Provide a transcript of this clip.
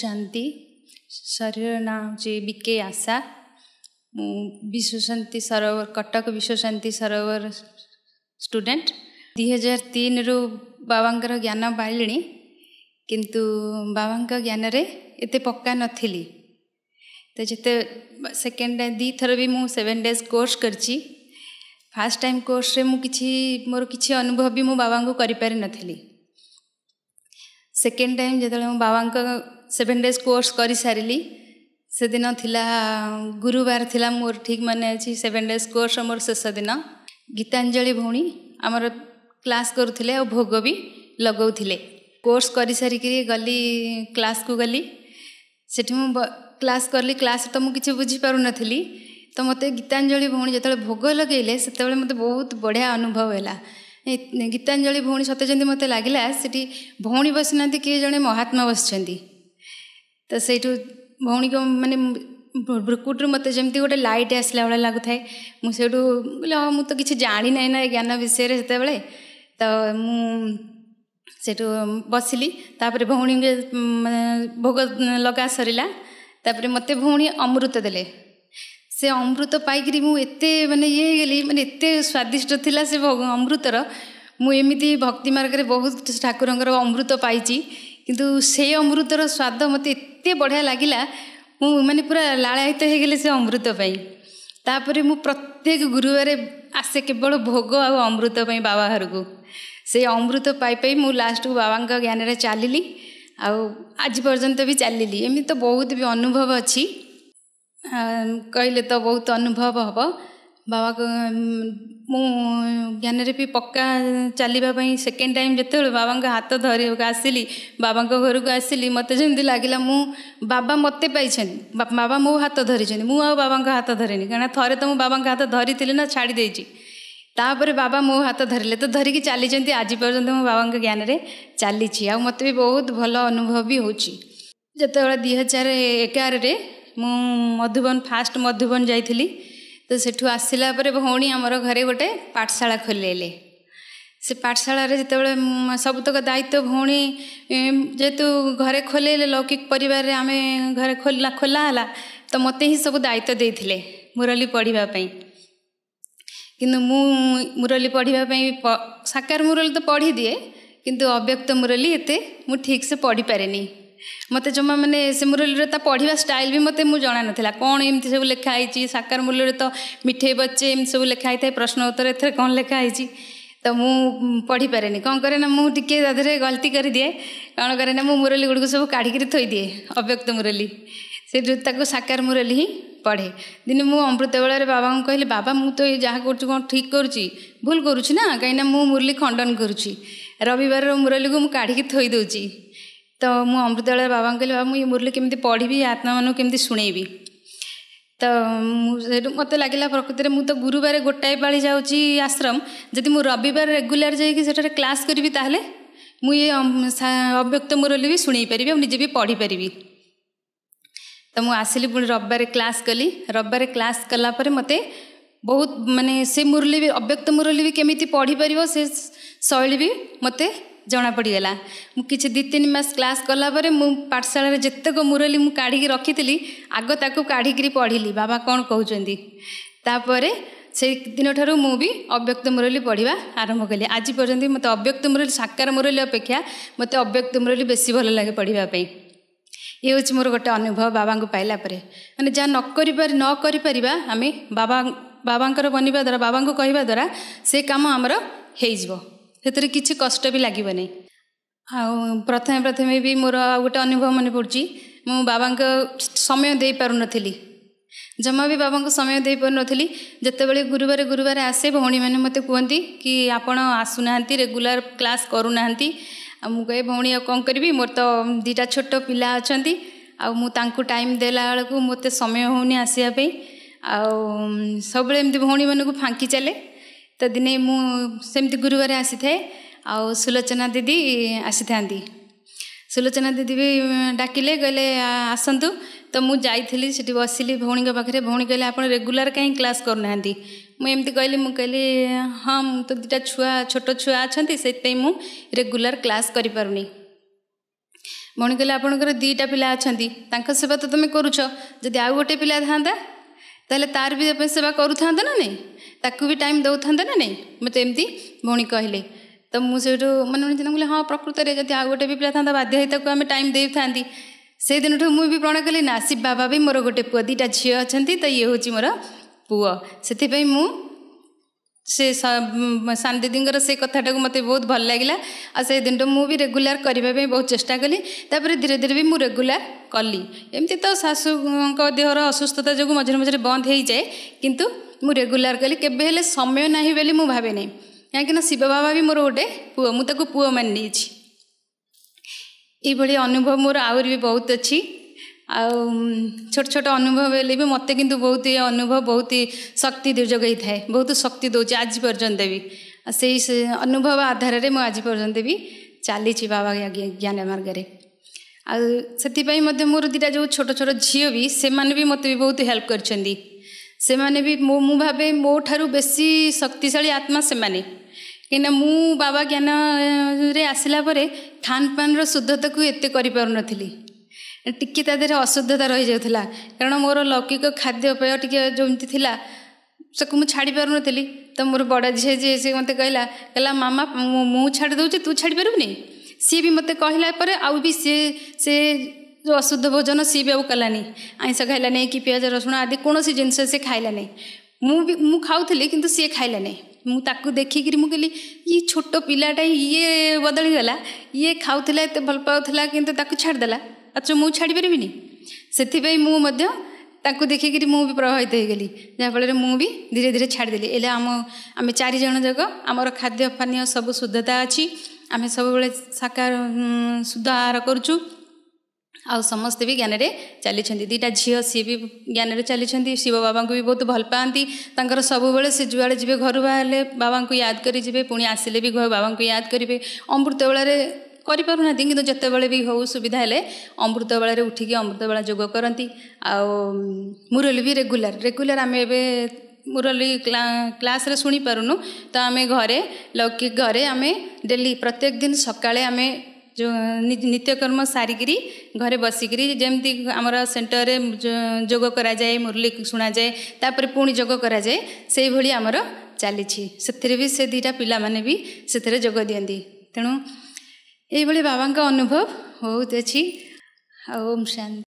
ଶାନ୍ତି ଶରୀରର ନାଁ ହେଉଛି ବିକେ ଆଶା ମୁଁ ବିଶ୍ୱଶାନ୍ତି ସରୋବର କଟକ ବିଶ୍ୱଶାନ୍ତି ସରୋବର ଷ୍ଟୁଡେଣ୍ଟ ଦୁଇ ହଜାର ତିନିରୁ ବାବାଙ୍କର ଜ୍ଞାନ ପାଇଲିଣି କିନ୍ତୁ ବାବାଙ୍କ ଜ୍ଞାନରେ ଏତେ ପକ୍କା ନଥିଲି ତ ଯେତେ ସେକେଣ୍ଡ ଦୁଇଥର ବି ମୁଁ ସେଭେନ୍ ଡେଜ୍ କୋର୍ସ କରିଛି ଫାର୍ଷ୍ଟ ଟାଇମ୍ କୋର୍ସରେ ମୁଁ କିଛି ମୋର କିଛି ଅନୁଭବ ବି ମୁଁ ବାବାଙ୍କୁ କରିପାରିନଥିଲି ସେକେଣ୍ଡ ଟାଇମ୍ ଯେତେବେଳେ ମୁଁ ବାବାଙ୍କ ସେଭେନ୍ ଡେଜ୍ କୋର୍ସ କରିସାରିଲି ସେଦିନ ଥିଲା ଗୁରୁବାର ଥିଲା ମୋର ଠିକ୍ ମନେ ଅଛି ସେଭେନ୍ ଡେଜ୍ କୋର୍ସ ମୋର ଶେଷ ଦିନ ଗୀତାଞ୍ଜଳି ଭଉଣୀ ଆମର କ୍ଲାସ୍ କରୁଥିଲେ ଆଉ ଭୋଗ ବି ଲଗାଉଥିଲେ କୋର୍ସ କରିସାରିକରି ଗଲି କ୍ଲାସ୍କୁ ଗଲି ସେଠି ମୁଁ କ୍ଲାସ୍ କଲି କ୍ଲାସ୍ ତ ମୁଁ କିଛି ବୁଝିପାରୁନଥିଲି ତ ମୋତେ ଗୀତାଞ୍ଜଳି ଭଉଣୀ ଯେତେବେଳେ ଭୋଗ ଲଗାଇଲେ ସେତେବେଳେ ମୋତେ ବହୁତ ବଢ଼ିଆ ଅନୁଭବ ହେଲା ଗୀତାଞ୍ଜଳି ଭଉଣୀ ସତେ ଯେମିତି ମୋତେ ଲାଗିଲା ସେଠି ଭଉଣୀ ବସିନାହାନ୍ତି କିଏ ଜଣେ ମହାତ୍ମା ବସିଛନ୍ତି ତ ସେଇଠୁ ଭଉଣୀକୁ ମାନେ ଭ୍ରୁକୁଟରୁ ମୋତେ ଯେମିତି ଗୋଟେ ଲାଇଟ୍ ଆସିଲା ଭଳିଆ ଲାଗୁଥାଏ ମୁଁ ସେଇଠୁ ବୋଇଲେ ହଁ ମୁଁ ତ କିଛି ଜାଣିନାହିଁ ନା ଏ ଜ୍ଞାନ ବିଷୟରେ ସେତେବେଳେ ତ ମୁଁ ସେଇଠୁ ବସିଲି ତାପରେ ଭଉଣୀ ଭୋଗ ଲଗା ସରିଲା ତାପରେ ମୋତେ ଭଉଣୀ ଅମୃତ ଦେଲେ ସେ ଅମୃତ ପାଇକରି ମୁଁ ଏତେ ମାନେ ଇଏ ହେଇଗଲି ମାନେ ଏତେ ସ୍ୱାଦିଷ୍ଟ ଥିଲା ସେ ଅମୃତର ମୁଁ ଏମିତି ଭକ୍ତି ମାର୍ଗରେ ବହୁତ ଠାକୁରଙ୍କର ଅମୃତ ପାଇଛି କିନ୍ତୁ ସେଇ ଅମୃତର ସ୍ୱାଦ ମୋତେ ଏତେ ବଢ଼ିଆ ଲାଗିଲା ମୁଁ ମାନେ ପୁରା ଲାଳାୟିତ ହୋଇଗଲି ସେ ଅମୃତ ପାଇଁ ତାପରେ ମୁଁ ପ୍ରତ୍ୟେକ ଗୁରୁବାର ଆସେ କେବଳ ଭୋଗ ଆଉ ଅମୃତ ପାଇଁ ବାବା ଘରକୁ ସେ ଅମୃତ ପାଇ ପାଇ ମୁଁ ଲାଷ୍ଟକୁ ବାବାଙ୍କ ଜ୍ଞାନରେ ଚାଲିଲି ଆଉ ଆଜି ପର୍ଯ୍ୟନ୍ତ ବି ଚାଲିଲି ଏମିତି ତ ବହୁତ ବି ଅନୁଭବ ଅଛି କହିଲେ ତ ବହୁତ ଅନୁଭବ ହେବ ବାବାଙ୍କ ମୁଁ ଜ୍ଞାନରେ ବି ପକ୍କା ଚାଲିବା ପାଇଁ ସେକେଣ୍ଡ ଟାଇମ୍ ଯେତେବେଳେ ବାବାଙ୍କ ହାତ ଧରିବାକୁ ଆସିଲି ବାବାଙ୍କ ଘରକୁ ଆସିଲି ମୋତେ ଯେମିତି ଲାଗିଲା ମୁଁ ବାବା ମୋତେ ପାଇଛନ୍ତି ବାବା ମୋ ହାତ ଧରିଛନ୍ତି ମୁଁ ଆଉ ବାବାଙ୍କ ହାତ ଧରିନି କାରଣ ଥରେ ତ ମୁଁ ବାବାଙ୍କ ହାତ ଧରିଥିଲି ନା ଛାଡ଼ି ଦେଇଛି ତାପରେ ବାବା ମୋ ହାତ ଧରିଲେ ତ ଧରିକି ଚାଲିଛନ୍ତି ଆଜି ପର୍ଯ୍ୟନ୍ତ ମୁଁ ବାବାଙ୍କ ଜ୍ଞାନରେ ଚାଲିଛି ଆଉ ମୋତେ ବି ବହୁତ ଭଲ ଅନୁଭବ ବି ହେଉଛି ଯେତେବେଳେ ଦୁଇ ହଜାର ଏଗାରରେ ମୁଁ ମଧୁବନ ଫାଷ୍ଟ ମଧୁବନ ଯାଇଥିଲି ତ ସେଠୁ ଆସିଲା ପରେ ଭଉଣୀ ଆମର ଘରେ ଗୋଟେ ପାଠଶାଳା ଖୋଲେଇଲେ ସେ ପାଠଶାଳାରେ ଯେତେବେଳେ ସବୁତକ ଦାୟିତ୍ୱ ଭଉଣୀ ଯେହେତୁ ଘରେ ଖୋଲେଇଲେ ଲୌକିକ ପରିବାରରେ ଆମେ ଘରେ ଖୋଲା ଖୋଲା ହେଲା ତ ମୋତେ ହିଁ ସବୁ ଦାୟିତ୍ୱ ଦେଇଥିଲେ ମୁରଲୀ ପଢ଼ିବା ପାଇଁ କିନ୍ତୁ ମୁଁ ମୁରଲୀ ପଢ଼ିବା ପାଇଁ ସାକାର ମୁରଲୀ ତ ପଢ଼ିଦିଏ କିନ୍ତୁ ଅବ୍ୟକ୍ତ ମୁରଲୀ ଏତେ ମୁଁ ଠିକ୍ସେ ପଢ଼ିପାରେନି ମୋତେ ଜମା ମାନେ ସେ ମୁରଲୀର ତା ପଢ଼ିବା ଷ୍ଟାଇଲ ବି ମୋତେ ମୁଁ ଜଣାନଥିଲା କ'ଣ ଏମିତି ସବୁ ଲେଖା ହେଇଛି ସାକାର ମୂଲ୍ୟରେ ତ ମିଠେଇ ବଚେ ଏମିତି ସବୁ ଲେଖା ହେଇଥାଏ ପ୍ରଶ୍ନ ଉତ୍ତର ଏଥିରେ କ'ଣ ଲେଖା ହେଇଛି ତ ମୁଁ ପଢ଼ିପାରେନି କ'ଣ କରେ ନା ମୁଁ ଟିକିଏ ତା ଦେହରେ ଗଲତି କରିଦିଏ କ'ଣ କରେ ନା ମୁଁ ମୁରଲୀ ଗୁଡ଼ିକୁ ସବୁ କାଢ଼ିକିରି ଥୋଇଦିଏ ଅବ୍ୟକ୍ତ ମୁରଲୀ ସେଇଠୁ ତାକୁ ସାକାର ମୁରଲୀ ହିଁ ପଢ଼େ ଦିନେ ମୁଁ ଅମୃତବେଳାରେ ବାବାଙ୍କୁ କହିଲି ବାବା ମୁଁ ତ ଏଇ ଯାହା କରୁଛି କ'ଣ ଠିକ୍ କରୁଛି ଭୁଲ କରୁଛି ନା କାହିଁକିନା ମୁଁ ମୁରଲୀ ଖଣ୍ଡନ କରୁଛି ରବିବାରର ମୁରଲୀକୁ ମୁଁ କାଢ଼ିକି ଥୋଇ ଦେଉଛି तो मुझे अमृतवेल बाबा कहली बाबा मुझे मुरली केमी पढ़ी आत्मा मान के शुणेबी तो मत लगे प्रकृति में मुझे गुरुवार गोटाए पाड़ी जाश्रम आश्रम जदि रविवार रेगुला जाठार क्लास करी तालोले मुझे अव्यक्त मुरली भी शुणी पारि निजे भी पढ़ी पारि तो मुझे आसली पुणी रविवार क्लास कली रविवार क्लास कलापर मत बहुत मानने से मुरली भी अव्यक्त मुरली भी केमी पढ़ी पार से शैली भी मत ଜଣା ପଡ଼ିଗଲା ମୁଁ କିଛି ଦୁଇ ତିନି ମାସ କ୍ଲାସ୍ କଲାପରେ ମୁଁ ପାଠଶାଳାରେ ଯେତେକ ମୁରଲି ମୁଁ କାଢ଼ିକି ରଖିଥିଲି ଆଗ ତାକୁ କାଢ଼ିକିରି ପଢ଼ିଲି ବାବା କ'ଣ କହୁଛନ୍ତି ତାପରେ ସେଦିନଠାରୁ ମୁଁ ବି ଅବ୍ୟକ୍ତ ମୁରଲି ପଢ଼ିବା ଆରମ୍ଭ କଲି ଆଜି ପର୍ଯ୍ୟନ୍ତ ମୋତେ ଅବ୍ୟକ୍ତ ମୁରଲି ସାକାର ମୁରଲି ଅପେକ୍ଷା ମୋତେ ଅବ୍ୟକ୍ତ ମୁରଲି ବେଶୀ ଭଲ ଲାଗେ ପଢ଼ିବା ପାଇଁ ଇଏ ହେଉଛି ମୋର ଗୋଟେ ଅନୁଭବ ବାବାଙ୍କୁ ପାଇଲା ପରେ ମାନେ ଯାହା ନ କରିପାରି ନ କରିପାରିବା ଆମେ ବାବା ବାବାଙ୍କର ବନିବା ଦ୍ୱାରା ବାବାଙ୍କୁ କହିବା ଦ୍ୱାରା ସେ କାମ ଆମର ହୋଇଯିବ ସେଥିରେ କିଛି କଷ୍ଟ ବି ଲାଗିବନି ଆଉ ପ୍ରଥମେ ପ୍ରଥମେ ବି ମୋର ଆଉ ଗୋଟେ ଅନୁଭବ ମନେ ପଡ଼ୁଛି ମୁଁ ବାବାଙ୍କ ସମୟ ଦେଇପାରୁନଥିଲି ଜମା ବି ବାବାଙ୍କୁ ସମୟ ଦେଇପାରୁନଥିଲି ଯେତେବେଳେ ଗୁରୁବାର ଗୁରୁବାର ଆସେ ଭଉଣୀମାନେ ମୋତେ କୁହନ୍ତି କି ଆପଣ ଆସୁନାହାନ୍ତି ରେଗୁଲାର କ୍ଲାସ୍ କରୁନାହାନ୍ତି ଆଉ ମୁଁ କହେ ଭଉଣୀ ଆଉ କ'ଣ କରିବି ମୋର ତ ଦୁଇଟା ଛୋଟ ପିଲା ଅଛନ୍ତି ଆଉ ମୁଁ ତାଙ୍କୁ ଟାଇମ୍ ଦେଲା ବେଳକୁ ମୋତେ ସମୟ ହେଉନି ଆସିବା ପାଇଁ ଆଉ ସବୁବେଳେ ଏମିତି ଭଉଣୀମାନଙ୍କୁ ଫାଙ୍କି ଚାଲେ त्यो दि म गुरुवार आए आ सुलोचना दिदी आसिथा सुलोचना दिदी डाकि कहिले आसन्तु त मैले सठी बसि भौ रेगुलर काहीँ क्लास गर्दै एमि कहिले मि म तो दुईटा छुआ छोटो छुवा अनि त्यहीप मेगुलर क्लास गरिपि आपणकर कि पिला दा पिहा अनि त सेवा जदि आउ गोटे पिला था तेल तार भी सेवा करूँ ना नहीं ताकू भी टाइम दौर ना नहीं मत एम भौणी कहले तो मुझे मन मन चिंता कह हाँ प्रकृत में जब आउ गोटे भी पिला था बाध्य आम टाइम दे था से दिन ठूँ मुझे प्रण कली ना बाबा भी मोर गोटे पुआ दीटा झील अच्छा तो ये हूँ मोर पुओ से मु से दीदी से कथाटा को मत बहुत भल लगे आ से दिन मुझे रेगुला करने बहुत चेषा कली धीरे धीरे भी मुझे रेगुला କଲି ଏମିତି ତ ଶାଶୁଙ୍କ ଦେହର ଅସୁସ୍ଥତା ଯୋଗୁଁ ମଝିରେ ମଝିରେ ବନ୍ଦ ହୋଇଯାଏ କିନ୍ତୁ ମୁଁ ରେଗୁଲାର କଲି କେବେ ହେଲେ ସମୟ ନାହିଁ ବୋଲି ମୁଁ ଭାବେନି କାହିଁକିନା ଶିବ ବାବା ବି ମୋର ଗୋଟେ ପୁଅ ମୁଁ ତାକୁ ପୁଅ ମାନି ନେଇଛି ଏଇଭଳି ଅନୁଭବ ମୋର ଆହୁରି ବି ବହୁତ ଅଛି ଆଉ ଛୋଟ ଛୋଟ ଅନୁଭବ ହେଲେ ବି ମୋତେ କିନ୍ତୁ ବହୁତ ଏ ଅନୁଭବ ବହୁତ ଶକ୍ତି ଯୋଗାଇଥାଏ ବହୁତ ଶକ୍ତି ଦେଉଛି ଆଜି ପର୍ଯ୍ୟନ୍ତ ବି ସେଇ ଅନୁଭବ ଆଧାରରେ ମୁଁ ଆଜି ପର୍ଯ୍ୟନ୍ତ ବି ଚାଲିଛି ବାବା ଜ୍ଞାନ ମାର୍ଗରେ ଆଉ ସେଥିପାଇଁ ମଧ୍ୟ ମୋର ଦୁଇଟା ଯେଉଁ ଛୋଟ ଛୋଟ ଝିଅ ବି ସେମାନେ ବି ମୋତେ ବି ବହୁତ ହେଲ୍ପ କରିଛନ୍ତି ସେମାନେ ବି ମୋ ମୁଁ ଭାବେ ମୋ ଠାରୁ ବେଶୀ ଶକ୍ତିଶାଳୀ ଆତ୍ମା ସେମାନେ କାହିଁକିନା ମୁଁ ବାବା ଜ୍ଞାନରେ ଆସିଲା ପରେ ଖାନପାନର ଶୁଦ୍ଧତାକୁ ଏତେ କରିପାରୁନଥିଲି ଟିକିଏ ତା ଦେହରେ ଅଶୁଦ୍ଧତା ରହିଯାଉଥିଲା କାରଣ ମୋର ଲୌକିକ ଖାଦ୍ୟପେୟ ଟିକିଏ ଯେମିତି ଥିଲା ତାକୁ ମୁଁ ଛାଡ଼ି ପାରୁନଥିଲି ତ ମୋର ବଡ଼ ଝିଅ ଯିଏ ସେ ମୋତେ କହିଲା କହିଲା ମାମା ମୁଁ ଛାଡ଼ି ଦେଉଛି ତୁ ଛାଡ଼ିପାରିବୁନି ସିଏ ବି ମୋତେ କହିଲା ପରେ ଆଉ ବି ସିଏ ସେ ଯେଉଁ ଅଶୁଦ୍ଧ ଭୋଜନ ସିଏ ବି ଆଉ କଲାନି ଆଇଁଷ ଖାଇଲାନି କି ପିଆଜ ରସୁଣ ଆଦି କୌଣସି ଜିନିଷ ସେ ଖାଇଲାନି ମୁଁ ବି ମୁଁ ଖାଉଥିଲି କିନ୍ତୁ ସିଏ ଖାଇଲାନି ମୁଁ ତାକୁ ଦେଖିକିରି ମୁଁ କହିଲି ଇଏ ଛୋଟ ପିଲାଟା ଇଏ ବଦଳିଗଲା ଇଏ ଖାଉଥିଲା ଏତେ ଭଲ ପାଉଥିଲା କିନ୍ତୁ ତାକୁ ଛାଡ଼ିଦେଲା ଆଚ୍ଛା ମୁଁ ଛାଡ଼ିପାରିବିନି ସେଥିପାଇଁ ମୁଁ ମଧ୍ୟ ତାଙ୍କୁ ଦେଖିକିରି ମୁଁ ବି ପ୍ରଭାବିତ ହୋଇଗଲି ଯାହାଫଳରେ ମୁଁ ବି ଧୀରେ ଧୀରେ ଛାଡ଼ିଦେଲି ହେଲେ ଆମ ଆମେ ଚାରିଜଣ ଯାକ ଆମର ଖାଦ୍ୟ ପାନୀୟ ସବୁ ଶୁଦ୍ଧତା ଅଛି ଆମେ ସବୁବେଳେ ସାକାର ଶୁଦ୍ଧ ଆହାର କରୁଛୁ ଆଉ ସମସ୍ତେ ବି ଜ୍ଞାନରେ ଚାଲିଛନ୍ତି ଦୁଇଟା ଝିଅ ସିଏ ବି ଜ୍ଞାନରେ ଚାଲିଛନ୍ତି ଶିବ ବାବାଙ୍କୁ ବି ବହୁତ ଭଲ ପାଆନ୍ତି ତାଙ୍କର ସବୁବେଳେ ସେ ଯୁଆଡ଼େ ଯିବେ ଘରୁ ବାହାରିଲେ ବାବାଙ୍କୁ ୟାଦ କରିଯିବେ ପୁଣି ଆସିଲେ ବି ବାବାଙ୍କୁ ୟାଦ କରିବେ ଅମୃତବେଳାରେ କରିପାରୁନାହାନ୍ତି କିନ୍ତୁ ଯେତେବେଳେ ବି ହଉ ସୁବିଧା ହେଲେ ଅମୃତବେଳାରେ ଉଠିକି ଅମୃତବେଳା ଯୋଗ କରନ୍ତି ଆଉ ମୁରଲି ବି ରେଗୁଲାର ରେଗୁଲାର ଆମେ ଏବେ ମୁରଲୀ କ୍ଲାସ୍ରେ ଶୁଣିପାରୁନୁ ତ ଆମେ ଘରେ ଲୌକିକ ଘରେ ଆମେ ଡେଲି ପ୍ରତ୍ୟେକ ଦିନ ସକାଳେ ଆମେ ଯେଉଁ ନିତ୍ୟକର୍ମ ସାରିକିରି ଘରେ ବସିକିରି ଯେମିତି ଆମର ସେଣ୍ଟରରେ ଯୋଗ କରାଯାଏ ମୁରଲୀ ଶୁଣାଯାଏ ତାପରେ ପୁଣି ଯୋଗ କରାଯାଏ ସେଇଭଳି ଆମର ଚାଲିଛି ସେଥିରେ ବି ସେ ଦୁଇଟା ପିଲାମାନେ ବି ସେଥିରେ ଯୋଗ ଦିଅନ୍ତି ତେଣୁ ଏଇଭଳି ବାବାଙ୍କ ଅନୁଭବ ବହୁତ ଅଛି ଆଉ ଓମ୍ ଶାନ୍ତି